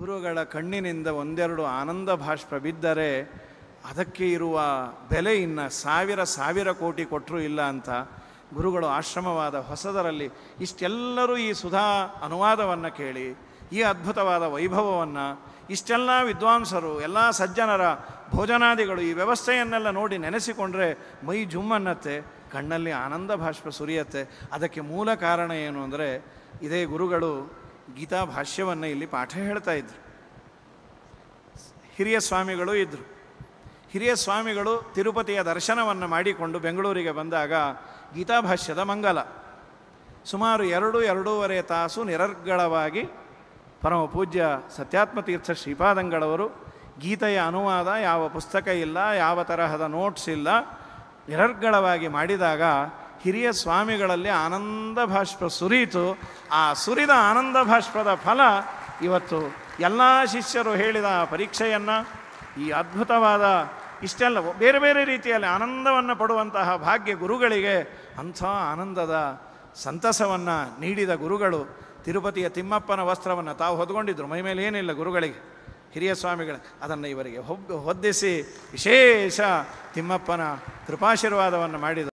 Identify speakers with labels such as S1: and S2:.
S1: ಗುರುಗಳ ಕಣ್ಣಿನಿಂದ ಒಂದೆರಡು ಆನಂದ ಭಾಷ್ಪ ಬಿದ್ದರೆ ಅದಕ್ಕೆ ಇರುವ ಬೆಲೆ ಇನ್ನು ಸಾವಿರ ಸಾವಿರ ಕೋಟಿ ಕೊಟ್ಟರೂ ಇಲ್ಲ ಅಂತ ಗುರುಗಳು ಆಶ್ರಮವಾದ ಹೊಸದರಲ್ಲಿ ಇಷ್ಟೆಲ್ಲರೂ ಈ ಸುಧಾ ಅನುವಾದವನ್ನು ಕೇಳಿ ಈ ಅದ್ಭುತವಾದ ವೈಭವವನ್ನು ಇಷ್ಟೆಲ್ಲ ವಿದ್ವಾಂಸರು ಎಲ್ಲ ಸಜ್ಜನರ ಭೋಜನಾದಿಗಳು ಈ ವ್ಯವಸ್ಥೆಯನ್ನೆಲ್ಲ ನೋಡಿ ನೆನೆಸಿಕೊಂಡ್ರೆ ಮೈ ಜುಮ್ಮನ್ನತ್ತೆ ಕಣ್ಣಲ್ಲಿ ಆನಂದ ಭಾಷ್ಪ ಸುರಿಯತ್ತೆ ಅದಕ್ಕೆ ಮೂಲ ಕಾರಣ ಏನು ಅಂದರೆ ಇದೇ ಗುರುಗಳು ಗೀತಾ ಭಾಷ್ಯವನ್ನು ಇಲ್ಲಿ ಪಾಠ ಹೇಳ್ತಾ ಇದ್ರು ಹಿರಿಯ ಸ್ವಾಮಿಗಳು ಇದ್ದರು ಹಿರಿಯ ಸ್ವಾಮಿಗಳು ತಿರುಪತಿಯ ದರ್ಶನವನ್ನು ಮಾಡಿಕೊಂಡು ಬೆಂಗಳೂರಿಗೆ ಬಂದಾಗ ಗೀತಾಭಾಷ್ಯದ ಮಂಗಲ ಸುಮಾರು ಎರಡು ಎರಡೂವರೆ ತಾಸು ನಿರರ್ಗಳವಾಗಿ ಪರಮ ಪೂಜ್ಯ ಸತ್ಯಾತ್ಮತೀರ್ಥ ಶ್ರೀಪಾದಂಗಳವರು ಗೀತೆಯ ಅನುವಾದ ಯಾವ ಪುಸ್ತಕ ಇಲ್ಲ ಯಾವ ತರಹದ ನೋಟ್ಸ್ ಇಲ್ಲ ನಿರರ್ಗಳವಾಗಿ ಮಾಡಿದಾಗ ಹಿರಿಯ ಸ್ವಾಮಿಗಳಲ್ಲಿ ಆನಂದ ಭಾಷ್ಪ ಸುರಿಯಿತು ಆ ಸುರಿದ ಆನಂದ ಭಾಷ್ಪದ ಫಲ ಇವತ್ತು ಎಲ್ಲ ಶಿಷ್ಯರು ಹೇಳಿದ ಪರೀಕ್ಷೆಯನ್ನು ಈ ಅದ್ಭುತವಾದ ಇಷ್ಟೆಲ್ಲ ಬೇರೆ ಬೇರೆ ರೀತಿಯಲ್ಲಿ ಆನಂದವನ್ನು ಪಡುವಂತಹ ಭಾಗ್ಯ ಗುರುಗಳಿಗೆ ಅಂಥ ಆನಂದದ ಸಂತಸವನ್ನು ನೀಡಿದ ಗುರುಗಳು ತಿರುಪತಿಯ ತಿಮ್ಮಪ್ಪನ ವಸ್ತ್ರವನ್ನು ತಾವು ಹೊದ್ಕೊಂಡಿದ್ದರು ಮೈಮೇಲೆ ಏನಿಲ್ಲ ಗುರುಗಳಿಗೆ ಹಿರಿಯ ಸ್ವಾಮಿಗಳು ಅದನ್ನು ಇವರಿಗೆ ಹೊಬ್ಬ ಹೊದ್ದಿಸಿ ವಿಶೇಷ ತಿಮ್ಮಪ್ಪನ ಕೃಪಾಶೀರ್ವಾದವನ್ನು ಮಾಡಿದರು